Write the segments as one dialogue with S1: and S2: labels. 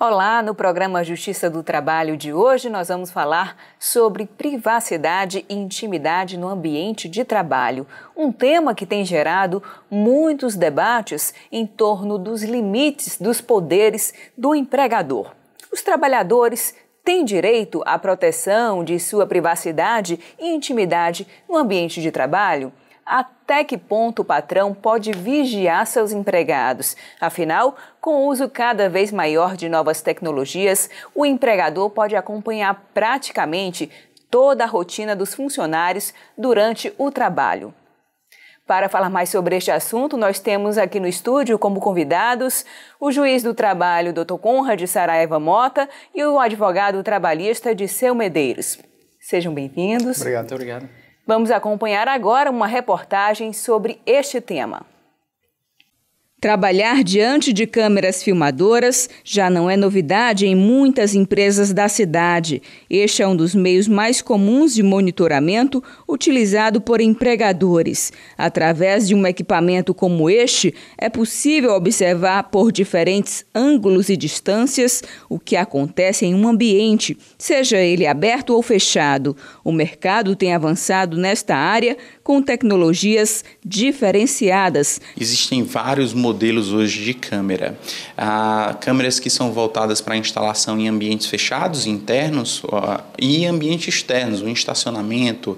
S1: Olá, no programa Justiça do Trabalho de hoje nós vamos falar sobre privacidade e intimidade no ambiente de trabalho, um tema que tem gerado muitos debates em torno dos limites dos poderes do empregador. Os trabalhadores têm direito à proteção de sua privacidade e intimidade no ambiente de trabalho? até que ponto o patrão pode vigiar seus empregados. Afinal, com o uso cada vez maior de novas tecnologias, o empregador pode acompanhar praticamente toda a rotina dos funcionários durante o trabalho. Para falar mais sobre este assunto, nós temos aqui no estúdio como convidados o juiz do trabalho, Dr. Conrad Saraiva Mota, e o advogado trabalhista de Seu Medeiros. Sejam bem-vindos. Obrigado, obrigado. Vamos acompanhar agora uma reportagem sobre este tema. Trabalhar diante de câmeras filmadoras já não é novidade em muitas empresas da cidade. Este é um dos meios mais comuns de monitoramento utilizado por empregadores. Através de um equipamento como este, é possível observar por diferentes ângulos e distâncias o que acontece em um ambiente, seja ele aberto ou fechado. O mercado tem avançado nesta área com tecnologias diferenciadas.
S2: Existem vários modelos modelos hoje de câmera. câmeras que são voltadas para instalação em ambientes fechados, internos e ambientes externos, um estacionamento,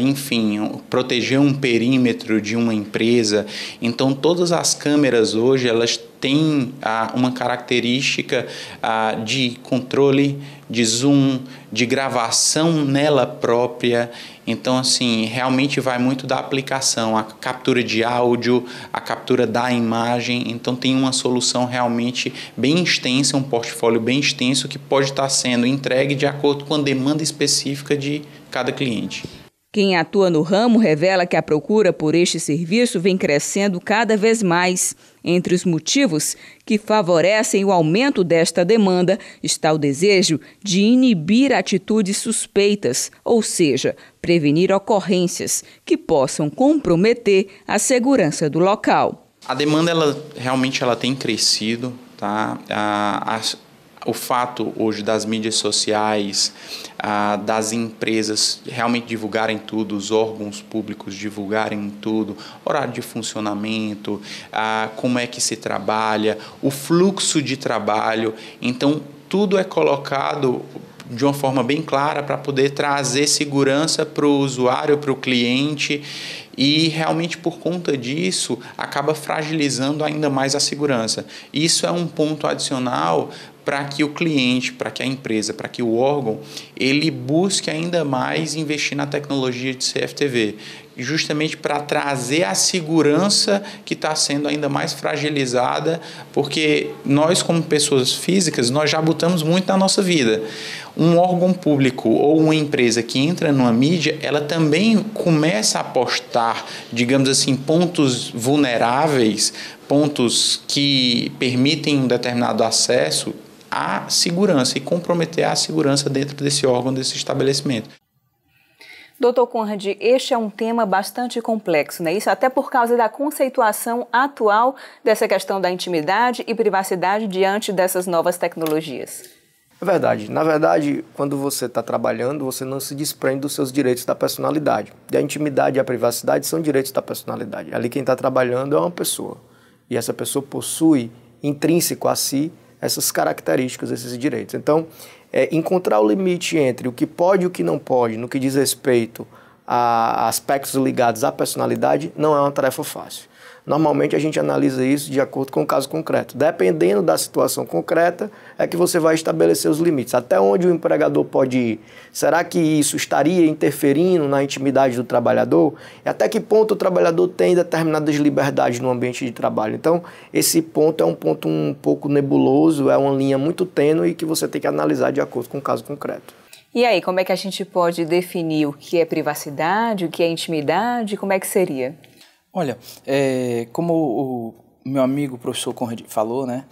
S2: enfim, proteger um perímetro de uma empresa. Então, todas as câmeras hoje elas têm uma característica de controle, de zoom, de gravação nela própria então, assim, realmente vai muito da aplicação, a captura de áudio, a captura da imagem. Então, tem uma solução realmente bem extensa, um portfólio bem extenso que pode estar sendo entregue de acordo com a demanda específica de cada cliente.
S1: Quem atua no ramo revela que a procura por este serviço vem crescendo cada vez mais. Entre os motivos que favorecem o aumento desta demanda está o desejo de inibir atitudes suspeitas, ou seja, prevenir ocorrências que possam comprometer a segurança do local.
S2: A demanda ela realmente ela tem crescido, tá? A, a o fato hoje das mídias sociais, ah, das empresas realmente divulgarem tudo, os órgãos públicos divulgarem tudo, horário de funcionamento, ah, como é que se trabalha, o fluxo de trabalho. Então, tudo é colocado de uma forma bem clara para poder trazer segurança para o usuário, para o cliente e realmente por conta disso acaba fragilizando ainda mais a segurança. Isso é um ponto adicional para que o cliente, para que a empresa, para que o órgão, ele busque ainda mais investir na tecnologia de CFTV, justamente para trazer a segurança que está sendo ainda mais fragilizada, porque nós como pessoas físicas, nós já botamos muito na nossa vida. Um órgão público ou uma empresa que entra numa mídia, ela também começa a postar, digamos assim, pontos vulneráveis, pontos que permitem um determinado acesso a segurança e comprometer a segurança dentro desse órgão, desse estabelecimento.
S1: Doutor Conrad, este é um tema bastante complexo, né? Isso até por causa da conceituação atual dessa questão da intimidade e privacidade diante dessas novas tecnologias.
S3: É verdade. Na verdade, quando você está trabalhando, você não se desprende dos seus direitos da personalidade. E a intimidade e a privacidade são direitos da personalidade. Ali quem está trabalhando é uma pessoa. E essa pessoa possui intrínseco a si essas características, esses direitos. Então, é, encontrar o limite entre o que pode e o que não pode, no que diz respeito a aspectos ligados à personalidade, não é uma tarefa fácil. Normalmente a gente analisa isso de acordo com o caso concreto. Dependendo da situação concreta, é que você vai estabelecer os limites. Até onde o empregador pode ir? Será que isso estaria interferindo na intimidade do trabalhador? E até que ponto o trabalhador tem determinadas liberdades no ambiente de trabalho? Então, esse ponto é um ponto um pouco nebuloso, é uma linha muito tênue que você tem que analisar de acordo com o caso concreto.
S1: E aí, como é que a gente pode definir o que é privacidade, o que é intimidade? Como é que seria?
S4: Olha, é, como o, meu amigo professor Conrad falou, né?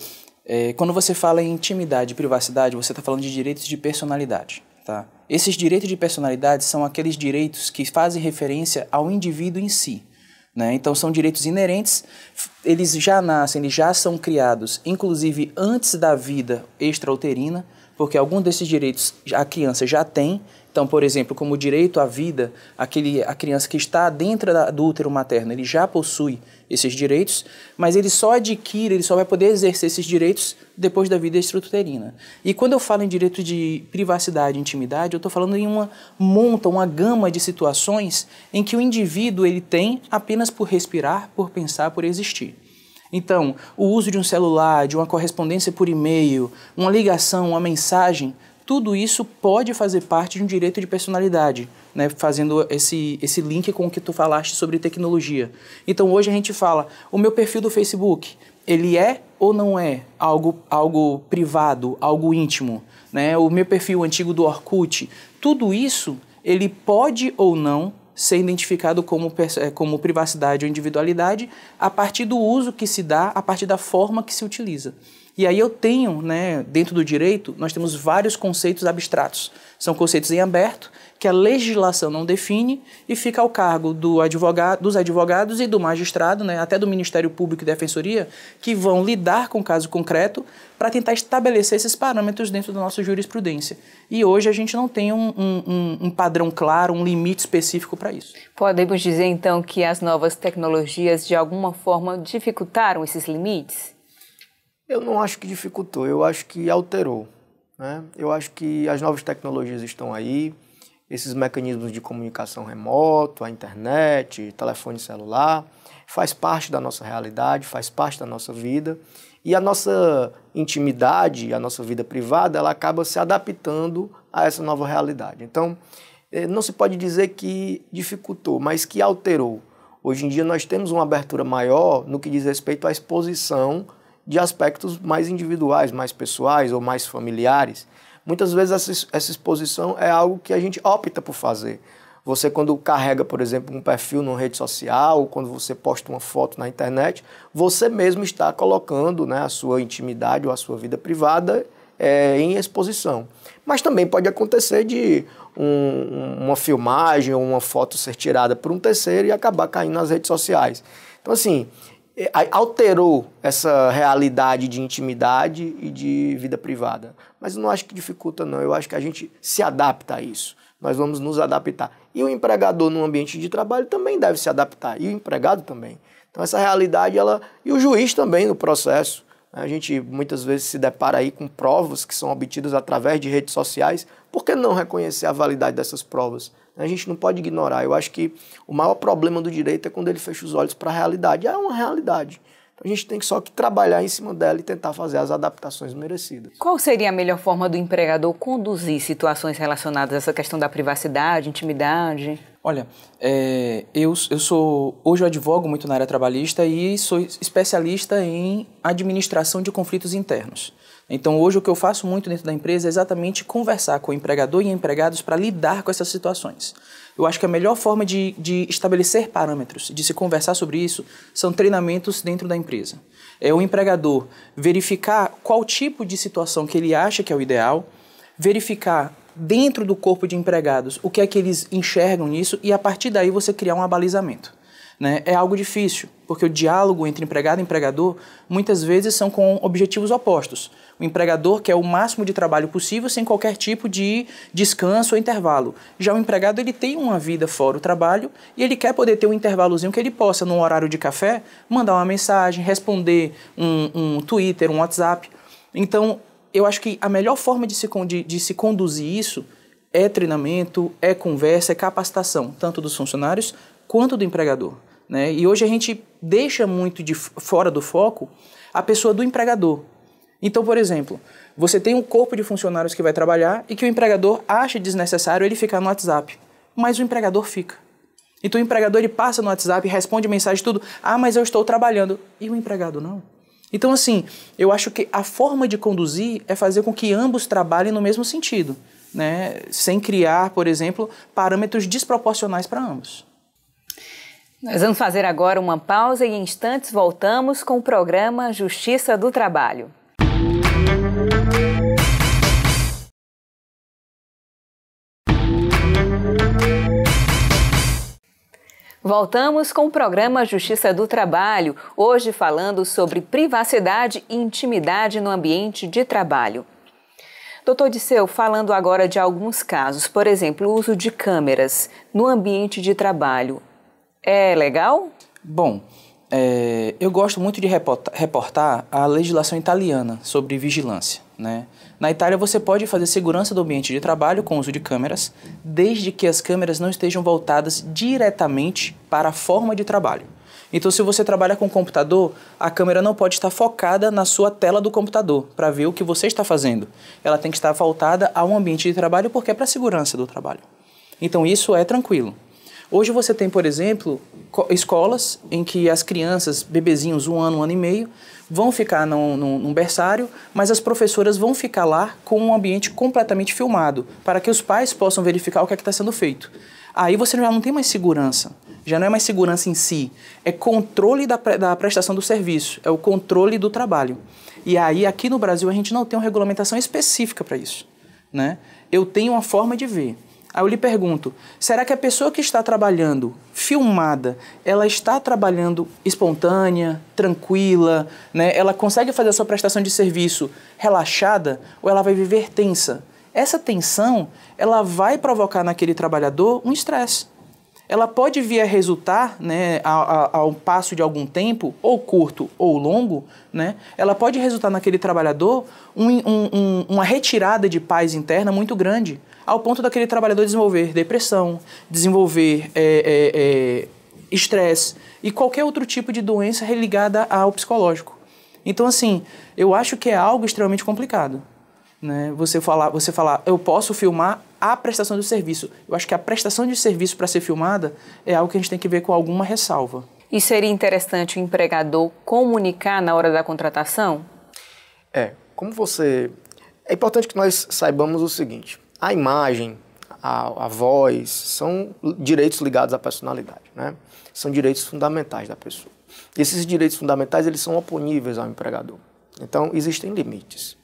S4: É, quando você fala em intimidade e privacidade, você está falando de direitos de personalidade, tá? Esses direitos de personalidade são aqueles direitos que fazem referência ao indivíduo em si. Né? Então, são direitos inerentes, eles já nascem, eles já são criados, inclusive antes da vida extrauterina, porque algum desses direitos a criança já tem então, por exemplo, como direito à vida, aquele, a criança que está dentro da, do útero materno, ele já possui esses direitos, mas ele só adquire, ele só vai poder exercer esses direitos depois da vida extrauterina. E quando eu falo em direito de privacidade e intimidade, eu estou falando em uma monta, uma gama de situações em que o indivíduo ele tem apenas por respirar, por pensar, por existir. Então, o uso de um celular, de uma correspondência por e-mail, uma ligação, uma mensagem, tudo isso pode fazer parte de um direito de personalidade, né? fazendo esse, esse link com o que tu falaste sobre tecnologia. Então hoje a gente fala, o meu perfil do Facebook, ele é ou não é algo, algo privado, algo íntimo? Né? O meu perfil antigo do Orkut, tudo isso ele pode ou não ser identificado como, eh, como privacidade ou individualidade a partir do uso que se dá, a partir da forma que se utiliza. E aí eu tenho, né, dentro do direito, nós temos vários conceitos abstratos. São conceitos em aberto que a legislação não define e fica ao cargo do advogado, dos advogados e do magistrado, né, até do Ministério Público e Defensoria, que vão lidar com o caso concreto para tentar estabelecer esses parâmetros dentro da nossa jurisprudência. E hoje a gente não tem um, um, um padrão claro, um limite específico para isso.
S1: Podemos dizer então que as novas
S3: tecnologias de alguma forma dificultaram esses limites? Eu não acho que dificultou, eu acho que alterou. Né? Eu acho que as novas tecnologias estão aí, esses mecanismos de comunicação remoto, a internet, telefone celular, faz parte da nossa realidade, faz parte da nossa vida. E a nossa intimidade, a nossa vida privada, ela acaba se adaptando a essa nova realidade. Então, eh, não se pode dizer que dificultou, mas que alterou. Hoje em dia nós temos uma abertura maior no que diz respeito à exposição de aspectos mais individuais, mais pessoais ou mais familiares. Muitas vezes essa, essa exposição é algo que a gente opta por fazer. Você, quando carrega, por exemplo, um perfil numa rede social, ou quando você posta uma foto na internet, você mesmo está colocando né, a sua intimidade ou a sua vida privada é, em exposição. Mas também pode acontecer de um, uma filmagem ou uma foto ser tirada por um terceiro e acabar caindo nas redes sociais. Então, assim, é, alterou essa realidade de intimidade e de vida privada. Mas não acho que dificulta, não. Eu acho que a gente se adapta a isso. Nós vamos nos adaptar. E o empregador no ambiente de trabalho também deve se adaptar. E o empregado também. Então essa realidade, ela. E o juiz também no processo. A gente muitas vezes se depara aí com provas que são obtidas através de redes sociais. Por que não reconhecer a validade dessas provas? A gente não pode ignorar. Eu acho que o maior problema do direito é quando ele fecha os olhos para a realidade. É uma realidade. A gente tem só que trabalhar em cima dela e tentar fazer as adaptações merecidas.
S1: Qual seria a melhor forma do empregador conduzir situações relacionadas a essa questão da privacidade, intimidade? Olha,
S4: é, eu, eu sou. Hoje eu advogo muito na área trabalhista e sou especialista em administração de conflitos internos. Então, hoje o que eu faço muito dentro da empresa é exatamente conversar com o empregador e empregados para lidar com essas situações. Eu acho que a melhor forma de, de estabelecer parâmetros, de se conversar sobre isso, são treinamentos dentro da empresa. É o empregador verificar qual tipo de situação que ele acha que é o ideal, verificar dentro do corpo de empregados, o que é que eles enxergam nisso e a partir daí você criar um abalizamento. Né? É algo difícil, porque o diálogo entre empregado e empregador muitas vezes são com objetivos opostos. O empregador quer o máximo de trabalho possível sem qualquer tipo de descanso ou intervalo. Já o empregado ele tem uma vida fora o trabalho e ele quer poder ter um intervalozinho que ele possa, num horário de café, mandar uma mensagem, responder um, um Twitter, um WhatsApp. Então, eu acho que a melhor forma de se, de, de se conduzir isso é treinamento, é conversa, é capacitação, tanto dos funcionários quanto do empregador. Né? E hoje a gente deixa muito de fora do foco a pessoa do empregador. Então, por exemplo, você tem um corpo de funcionários que vai trabalhar e que o empregador acha desnecessário ele ficar no WhatsApp, mas o empregador fica. Então o empregador ele passa no WhatsApp, responde mensagem tudo, ah, mas eu estou trabalhando. E o empregado não. Então, assim, eu acho que a forma de conduzir é fazer com que ambos trabalhem no mesmo sentido, né? sem criar, por exemplo, parâmetros desproporcionais para ambos.
S1: Nós vamos fazer agora uma pausa e em instantes voltamos com o programa Justiça do Trabalho. Voltamos com o programa Justiça do Trabalho, hoje falando sobre privacidade e intimidade no ambiente de trabalho. Doutor Disseu, falando agora de alguns casos, por exemplo, o uso de câmeras no ambiente de trabalho, é legal?
S4: Bom, é, eu gosto muito de reportar, reportar a legislação italiana sobre vigilância, né? Na Itália, você pode fazer segurança do ambiente de trabalho com o uso de câmeras, desde que as câmeras não estejam voltadas diretamente para a forma de trabalho. Então, se você trabalha com computador, a câmera não pode estar focada na sua tela do computador para ver o que você está fazendo. Ela tem que estar voltada a um ambiente de trabalho porque é para a segurança do trabalho. Então, isso é tranquilo. Hoje você tem, por exemplo, escolas em que as crianças, bebezinhos, um ano, um ano e meio, vão ficar num, num, num, berçário, mas as professoras vão ficar lá com um ambiente completamente filmado, para que os pais possam verificar o que é está sendo feito. Aí você já não tem mais segurança. Já não é mais segurança em si, é controle da, da prestação do serviço, é o controle do trabalho. E aí, aqui no Brasil, a gente não tem uma regulamentação específica para isso. Né? Eu tenho uma forma de ver. Aí eu lhe pergunto: será que a pessoa que está trabalhando filmada, ela está trabalhando espontânea, tranquila, né? Ela consegue fazer a sua prestação de serviço relaxada ou ela vai viver tensa? Essa tensão, ela vai provocar naquele trabalhador um estresse. Ela pode vir a resultar, né, ao passo de algum tempo, ou curto ou longo, né, ela pode resultar naquele trabalhador um, um, um, uma retirada de paz interna muito grande ao ponto daquele trabalhador desenvolver depressão, desenvolver estresse é, é, é e qualquer outro tipo de doença ligada ao psicológico. Então, assim, eu acho que é algo extremamente complicado. Né? Você falar, você falar, eu posso filmar a prestação do serviço. Eu acho que a prestação de serviço para ser filmada é algo que a gente tem que ver com alguma ressalva.
S1: E seria
S3: interessante o empregador comunicar na hora da
S1: contratação? É,
S3: como você. É importante que nós saibamos o seguinte: a imagem, a, a, voz, são direitos ligados à personalidade, né? São direitos fundamentais da pessoa. Esses direitos fundamentais, eles são oponíveis ao empregador. Então, existem limites.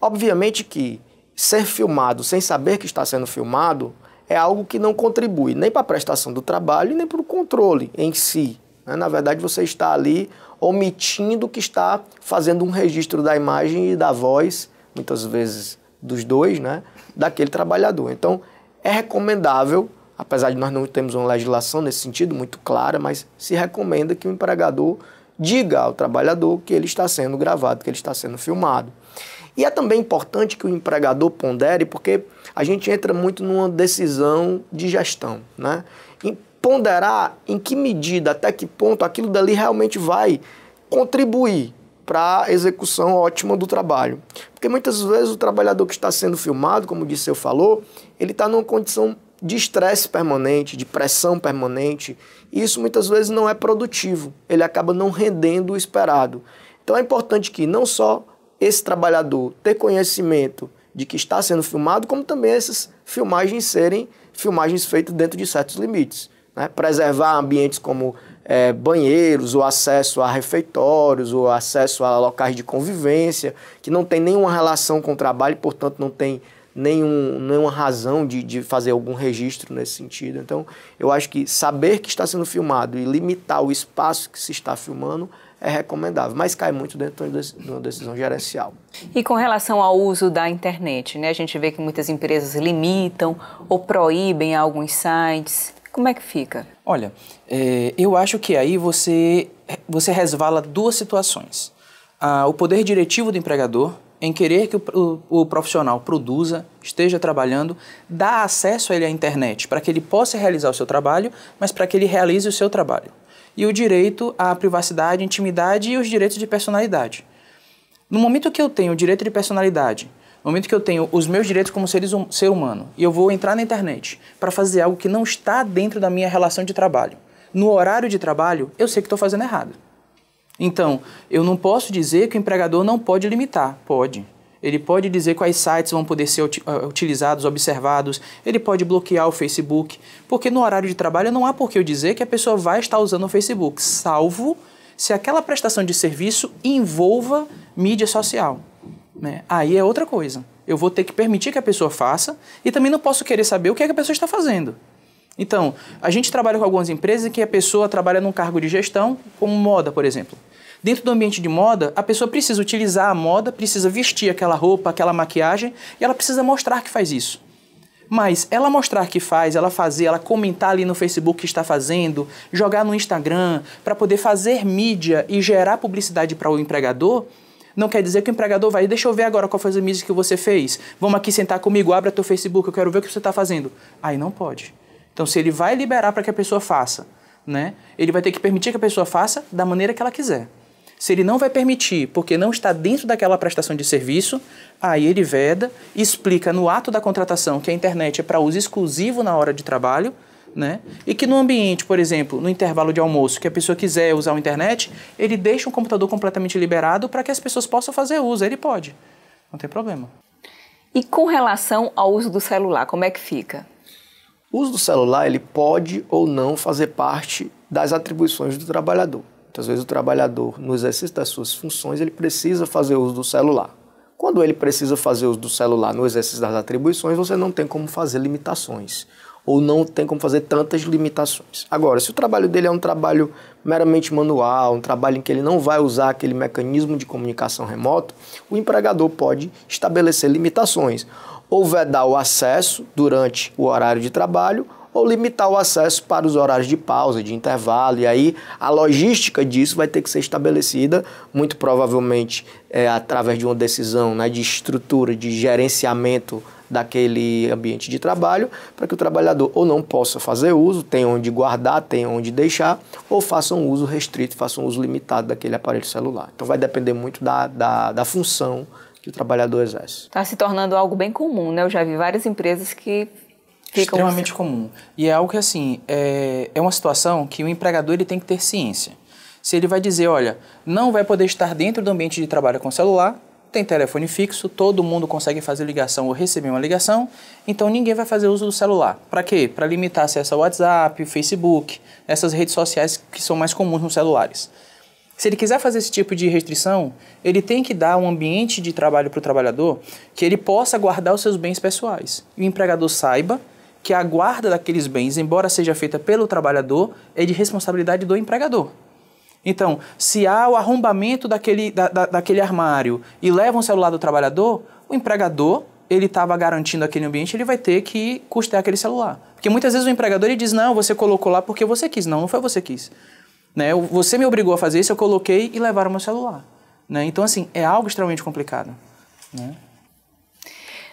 S3: Obviamente que ser filmado sem saber que está sendo filmado é algo que não contribui nem para a prestação do trabalho, nem para o controle em si. Né? Na verdade, você está ali omitindo que está fazendo um registro da imagem e da voz, muitas vezes dos dois, né? daquele trabalhador. Então, é recomendável, apesar de nós não termos uma legislação nesse sentido muito clara, mas se recomenda que o empregador diga ao trabalhador que ele está sendo gravado, que ele está sendo filmado. E é também importante que o empregador pondere, porque a gente entra muito numa decisão de gestão, né? E ponderar em que medida, até que ponto aquilo dali realmente vai contribuir para a execução ótima do trabalho. Porque muitas vezes o trabalhador que está sendo filmado, como disse eu falou, ele está numa condição de estresse permanente, de pressão permanente, e isso muitas vezes não é produtivo, ele acaba não rendendo o esperado. Então é importante que não só esse trabalhador ter conhecimento de que está sendo filmado, como também essas filmagens serem filmagens feitas dentro de certos limites. Né? Preservar ambientes como é, banheiros, o acesso a refeitórios, o acesso a locais de convivência, que não tem nenhuma relação com o trabalho, portanto não tem nenhum, nenhuma razão de, de fazer algum registro nesse sentido. Então, eu acho que saber que está sendo filmado e limitar o espaço que se está filmando é recomendável, mas cai muito dentro de uma decisão gerencial.
S1: E com relação ao uso da internet, né? a gente vê que muitas empresas limitam ou proíbem alguns sites como é que fica?
S4: Olha, é, eu acho que aí você, você resvala duas situações. Ah, o poder diretivo do empregador em querer que o, o, o profissional produza, esteja trabalhando, dá acesso a ele à internet para que ele possa realizar o seu trabalho, mas para que ele realize o seu trabalho. E o direito à privacidade, intimidade e os direitos de personalidade. No momento que eu tenho o direito de personalidade, no momento que eu tenho os meus direitos como seres, hum, ser humano e eu vou entrar na internet para fazer algo que não está dentro da minha relação de trabalho, no horário de trabalho, eu sei que estou fazendo errado. Então, eu não posso dizer que o empregador não pode limitar. Pode. Ele pode dizer quais sites vão poder ser eh, utilizados, observados, ele pode bloquear o Facebook, porque no horário de trabalho não há por que eu dizer que a pessoa vai estar usando o Facebook, salvo se aquela prestação de serviço envolva mídia social. Né? Aí é outra coisa. Eu vou ter que permitir que a pessoa faça e também não posso querer saber o que, é que a pessoa está fazendo. Então, a gente trabalha com algumas empresas em que a pessoa trabalha num cargo de gestão, como moda, por exemplo. Dentro do ambiente de moda, a pessoa precisa utilizar a moda, precisa vestir aquela roupa, aquela maquiagem e ela precisa mostrar que faz isso. Mas ela mostrar que faz, ela fazer, ela comentar ali no Facebook que está fazendo, jogar no Instagram, para poder fazer mídia e gerar publicidade para o empregador, não quer dizer que o empregador vai, deixa eu ver agora qual foi as mídias que você fez. Vamos aqui sentar comigo, abre teu Facebook, eu quero ver o que você está fazendo. Aí não pode. Então, se ele vai liberar para que a pessoa faça, né, ele vai ter que permitir que a pessoa faça da maneira que ela quiser. Se ele não vai permitir, porque não está dentro daquela prestação de serviço, aí ele veda, explica no ato da contratação que a internet é para uso exclusivo na hora de trabalho, né? E que no ambiente, por exemplo, no intervalo de almoço, que a pessoa quiser usar a internet, ele deixa o computador completamente liberado para que as pessoas possam fazer uso. Ele pode,
S3: não tem problema.
S1: E com relação ao uso do celular, como é que fica?
S3: O uso do celular ele pode ou não fazer parte das atribuições do trabalhador. Muitas então, vezes o trabalhador, no exercício das suas funções, ele precisa fazer uso do celular. Quando ele precisa fazer uso do celular no exercício das atribuições, você não tem como fazer limitações ou não tem como fazer tantas limitações. Agora, se o trabalho dele é um trabalho meramente manual, um trabalho em que ele não vai usar aquele mecanismo de comunicação remoto, o empregador pode estabelecer limitações, ou vedar o acesso durante o horário de trabalho, ou limitar o acesso para os horários de pausa, de intervalo, e aí a logística disso vai ter que ser estabelecida, muito provavelmente é, através de uma decisão né, de estrutura, de gerenciamento daquele ambiente de trabalho, para que o trabalhador ou não possa fazer uso, tenha onde guardar, tenha onde deixar, ou faça um uso restrito, faça um uso limitado daquele aparelho celular. Então vai depender muito da, da, da função que o trabalhador exerce.
S1: Está se tornando algo bem comum, né? Eu já vi várias empresas que ficam... Assim. Extremamente
S4: comum. E é algo que, assim, é, é uma situação que o empregador ele tem que ter ciência. Se ele vai dizer, olha, não vai poder estar dentro do ambiente de trabalho com celular, tem telefone fixo, todo mundo consegue fazer ligação ou receber uma ligação, então ninguém vai fazer uso do celular. Para quê? Para limitar acesso ao WhatsApp, Facebook, essas redes sociais que são mais comuns nos celulares. Se ele quiser fazer esse tipo de restrição, ele tem que dar um ambiente de trabalho para o trabalhador que ele possa guardar os seus bens pessoais. E o empregador saiba que a guarda daqueles bens, embora seja feita pelo trabalhador, é de responsabilidade do empregador. Então, se há o arrombamento daquele, da, da, daquele armário e levam um o celular do trabalhador, o empregador ele estava garantindo aquele ambiente, ele vai ter que custear aquele celular. Porque muitas vezes o empregador ele diz, não, você colocou lá porque você quis. Não, não foi você que quis. Né? Você me obrigou a fazer isso, eu coloquei e levaram meu celular. Né? Então, assim, é algo extremamente complicado. Né?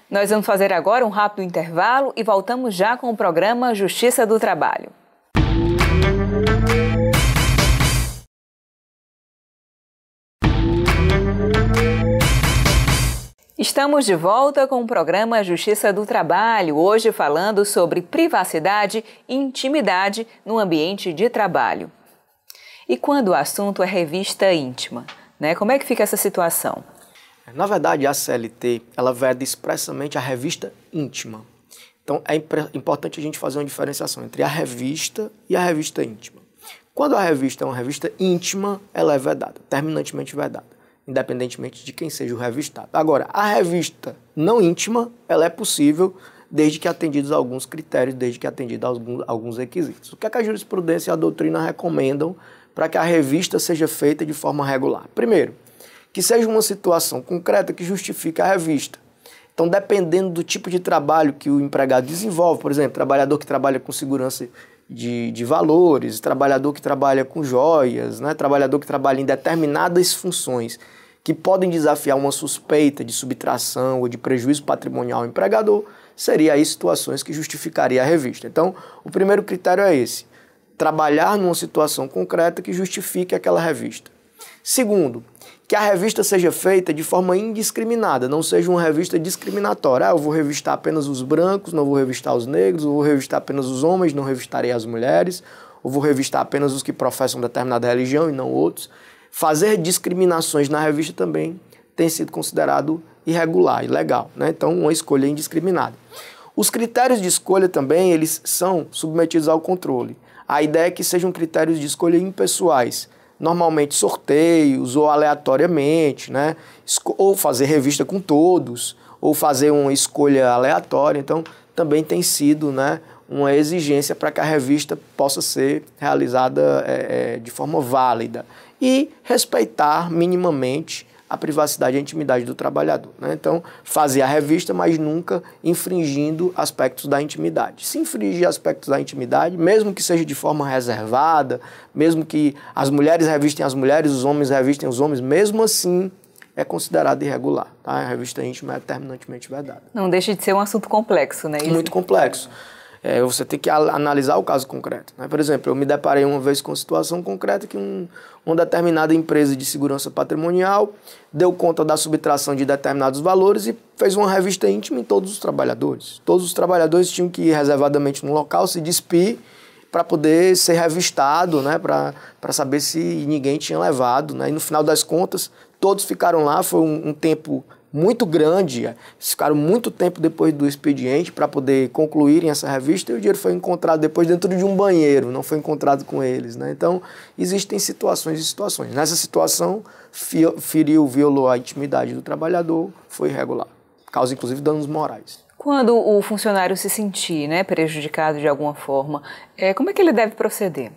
S1: Nós vamos fazer agora um rápido intervalo e voltamos já com o programa Justiça do Trabalho. Estamos de volta com o programa Justiça do Trabalho, hoje falando sobre privacidade e intimidade no ambiente de trabalho. E quando o assunto é revista íntima, né? Como é que fica essa situação?
S3: Na verdade, a CLT, ela veda expressamente a revista íntima. Então, é importante a gente fazer uma diferenciação entre a revista e a revista íntima. Quando a revista é uma revista íntima, ela é vedada, terminantemente vedada independentemente de quem seja o revistado. Agora, a revista não íntima, ela é possível desde que atendidos alguns critérios, desde que atendidos alguns, alguns requisitos. O que, é que a jurisprudência e a doutrina recomendam para que a revista seja feita de forma regular? Primeiro, que seja uma situação concreta que justifique a revista. Então, dependendo do tipo de trabalho que o empregado desenvolve, por exemplo, trabalhador que trabalha com segurança de, de valores, trabalhador que trabalha com joias, né? trabalhador que trabalha em determinadas funções que podem desafiar uma suspeita de subtração ou de prejuízo patrimonial ao empregador, seria aí situações que justificaria a revista. Então, o primeiro critério é esse: trabalhar numa situação concreta que justifique aquela revista. Segundo, que a revista seja feita de forma indiscriminada, não seja uma revista discriminatória. Ah, eu vou revistar apenas os brancos, não vou revistar os negros, eu vou revistar apenas os homens, não revistarei as mulheres, ou vou revistar apenas os que professam determinada religião e não outros. Fazer discriminações na revista também tem sido considerado irregular, ilegal, né? Então, uma escolha indiscriminada. Os critérios de escolha também, eles são submetidos ao controle. A ideia é que sejam critérios de escolha impessoais, normalmente sorteios ou aleatoriamente, né? Ou fazer revista com todos, ou fazer uma escolha aleatória. Então, também tem sido, né? Uma exigência para que a revista possa ser realizada é, é de forma válida e respeitar minimamente a privacidade e a intimidade do trabalhador. Né? Então, fazer a revista, mas nunca infringindo aspectos da intimidade. Se infringir aspectos da intimidade, mesmo que seja de forma reservada, mesmo que as mulheres revistem as mulheres, os homens revistem os homens, mesmo assim é considerado irregular. Tá? A revista íntima é terminantemente vedada.
S1: Não deixa de ser um assunto complexo, né? Isso? Muito
S3: complexo é, você tem que analisar o caso concreto. Né? Por exemplo, eu me deparei uma vez com uma situação concreta que um, uma determinada empresa de segurança patrimonial deu conta da subtração de determinados valores e fez uma revista íntima em todos os trabalhadores. Todos os trabalhadores tinham que ir reservadamente no local, se despir para poder ser revistado, né, para saber se ninguém tinha levado. Né? E no final das contas, todos ficaram lá, foi um, um tempo muito grande. Eles ficaram muito tempo depois do expediente para poder concluírem essa revista e o dinheiro foi encontrado depois dentro de um banheiro, não foi encontrado com eles. Né? Então, existem situações e situações. Nessa situação, feriu, violou a intimidade do trabalhador, foi irregular. Causa, inclusive, danos morais.
S1: Quando o funcionário se sentir né, prejudicado de alguma forma, é, como é que ele deve proceder?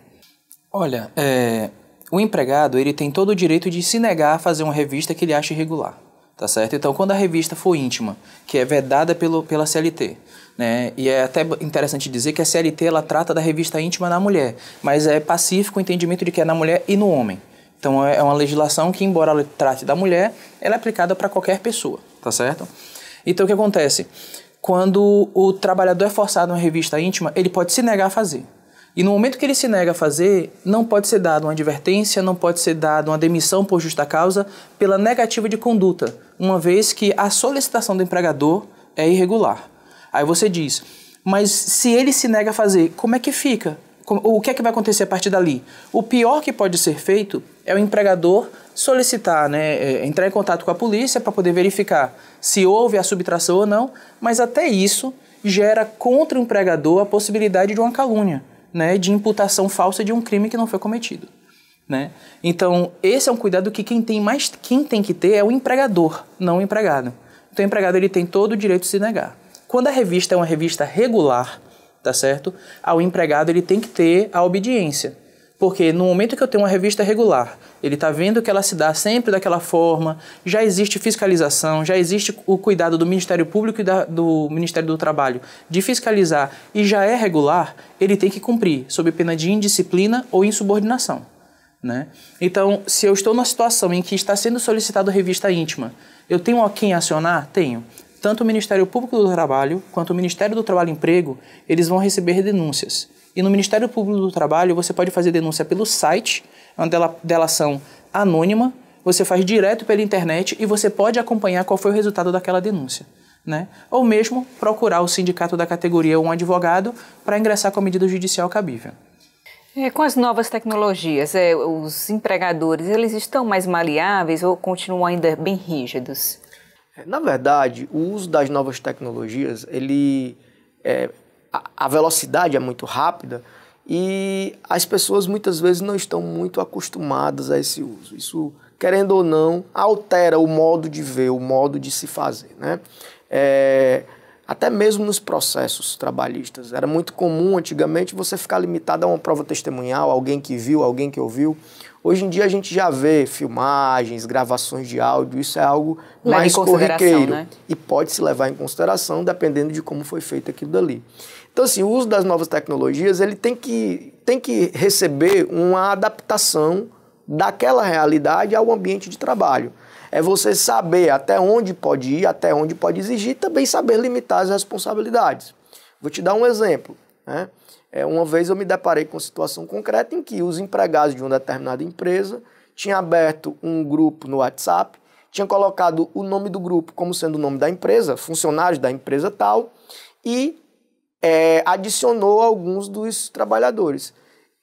S3: Olha, é,
S4: o empregado ele tem todo o direito de se negar a fazer uma revista que ele acha irregular tá certo? Então, quando a revista for íntima, que é vedada pelo, pela CLT, né? E é até interessante dizer que a CLT ela trata da revista íntima na mulher, mas é pacífico o entendimento de que é na mulher e no homem. Então, é, é uma legislação que, embora ela trate da mulher, ela é aplicada para qualquer pessoa, tá certo? Então, o que acontece? Quando o trabalhador é forçado a uma revista íntima, ele pode se negar a fazer. E no momento que ele se nega a fazer, não pode ser dada uma advertência, não pode ser dada uma demissão por justa causa pela negativa de conduta, uma vez que a solicitação do empregador é irregular. Aí você diz, mas se ele se nega a fazer, como é que fica? O que é que vai acontecer a partir dali? O pior que pode ser feito é o empregador solicitar, né, é, entrar em contato com a polícia para poder verificar se houve a subtração ou não, mas até isso gera contra o empregador a possibilidade de uma calúnia né, de imputação falsa de um crime que não foi cometido. Né? Então, esse é um cuidado que quem tem mais, quem tem que ter é o empregador, não o empregado. Então, o empregado ele tem todo o direito de se negar. Quando a revista é uma revista regular, tá certo? Ao empregado ele tem que ter a obediência. Porque no momento que eu tenho uma revista regular, ele está vendo que ela se dá sempre daquela forma, já existe fiscalização, já existe o cuidado do Ministério Público e da, do Ministério do Trabalho de fiscalizar e já é regular, ele tem que cumprir, sob pena de indisciplina ou insubordinação. Né? Então, se eu estou numa situação em que está sendo solicitado revista íntima, eu tenho a quem acionar? Tenho. Tanto o Ministério Público do Trabalho quanto o Ministério do Trabalho e Emprego, eles vão receber denúncias. E no Ministério Público do Trabalho, você pode fazer denúncia pelo site, é uma delação anônima, você faz direto pela internet e você pode acompanhar qual foi o resultado daquela denúncia. Né? Ou mesmo procurar o sindicato da categoria ou um advogado para ingressar com a medida judicial cabível.
S1: É, com as novas tecnologias, é, os empregadores eles estão mais maleáveis ou continuam ainda bem rígidos?
S3: É, na verdade, o uso das novas tecnologias ele é, a velocidade é muito rápida e as pessoas muitas vezes não estão muito acostumadas a esse uso. Isso, querendo ou não, altera o modo de ver, o modo de se fazer. Né? É, até mesmo nos processos trabalhistas. Era muito comum antigamente você ficar limitado a uma prova testemunhal, alguém que viu, alguém que ouviu. Hoje em dia a gente já vê filmagens, gravações de áudio, isso é algo Leve mais corriqueiro. Né? E pode se levar em consideração dependendo de como foi feito aquilo dali. Então, assim, o uso das novas tecnologias ele tem que, tem que receber uma adaptação daquela realidade ao ambiente de trabalho. É você saber até onde pode ir, até onde pode exigir, e também saber limitar as responsabilidades. Vou te dar um exemplo. Né? É, uma vez eu me deparei com uma situação concreta em que os empregados de uma determinada empresa tinham aberto um grupo no WhatsApp, tinham colocado o nome do grupo como sendo o nome da empresa, funcionários da empresa tal, e é, adicionou alguns dos trabalhadores.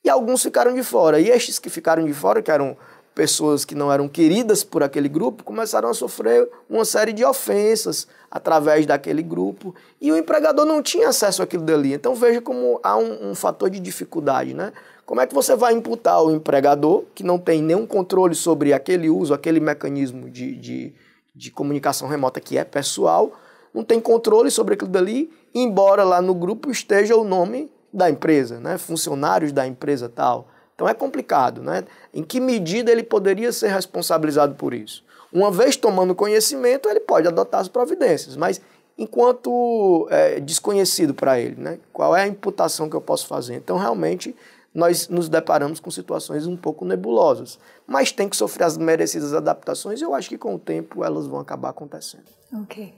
S3: E alguns ficaram de fora. E estes que ficaram de fora, que eram pessoas que não eram queridas por aquele grupo, começaram a sofrer uma série de ofensas através daquele grupo. E o empregador não tinha acesso àquilo dali. Então veja como há um, um fator de dificuldade, né? Como é que você vai imputar o empregador, que não tem nenhum controle sobre aquele uso, aquele mecanismo de, de, de comunicação remota que é pessoal, não tem controle sobre aquilo dali, embora lá no grupo esteja o nome da empresa, né? funcionários da empresa tal. Então é complicado, né? Em que medida ele poderia ser responsabilizado por isso? Uma vez tomando conhecimento, ele pode adotar as providências, mas enquanto é, desconhecido para ele, né? Qual é a imputação que eu posso fazer? Então, realmente, nós nos deparamos com situações um pouco nebulosas, mas tem que sofrer as merecidas adaptações e eu acho que com o tempo elas vão acabar acontecendo.
S1: Ok.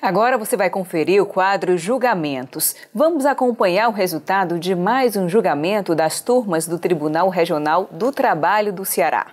S1: Agora você vai conferir o quadro Julgamentos. Vamos acompanhar o resultado de mais um julgamento das turmas do Tribunal Regional do Trabalho do Ceará.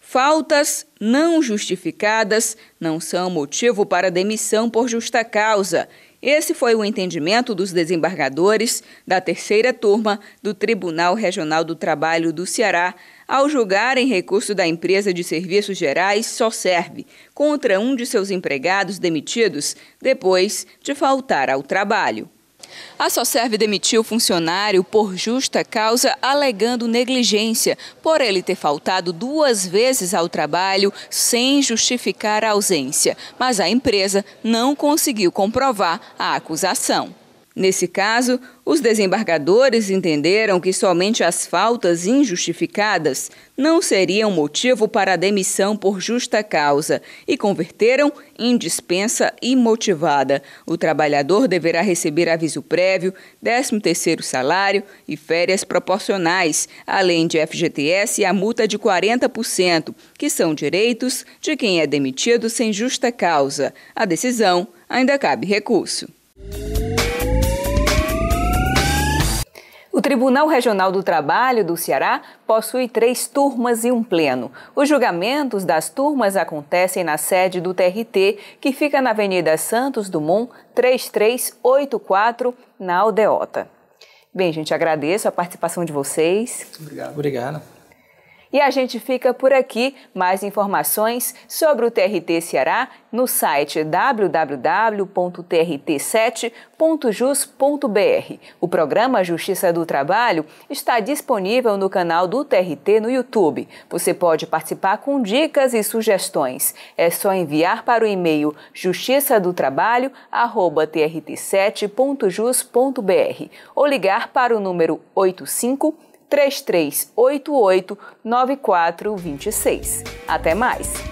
S1: Faltas não justificadas não são motivo para demissão por justa causa. Esse foi o entendimento dos desembargadores da terceira turma do Tribunal Regional do Trabalho do Ceará ao julgar em recurso da empresa de serviços gerais só serve contra um de seus empregados demitidos depois de faltar ao trabalho. A Soserve demitiu o funcionário por justa causa, alegando negligência, por ele ter faltado duas vezes ao trabalho sem justificar a ausência. Mas a empresa não conseguiu comprovar a acusação. Nesse caso, os desembargadores entenderam que somente as faltas injustificadas não seriam motivo para demissão por justa causa e converteram em dispensa imotivada. O trabalhador deverá receber aviso prévio, 13º salário e férias proporcionais, além de FGTS e a multa de 40%, que são direitos de quem é demitido sem justa causa. A decisão ainda cabe recurso. O Tribunal Regional do Trabalho do Ceará possui três turmas e um pleno. Os julgamentos das turmas acontecem na sede do TRT, que fica na Avenida Santos Dumont, 3384, na Aldeota. Bem, gente, agradeço a participação de vocês. Obrigado. Obrigado. E a gente fica por aqui. Mais informações sobre o TRT Ceará no site www.trt7.jus.br. O programa Justiça do Trabalho está disponível no canal do TRT no YouTube. Você pode participar com dicas e sugestões. É só enviar para o e-mail justiçadotrabalho@trt7.jus.br ou ligar para o número 85 3388 9426. Até mais!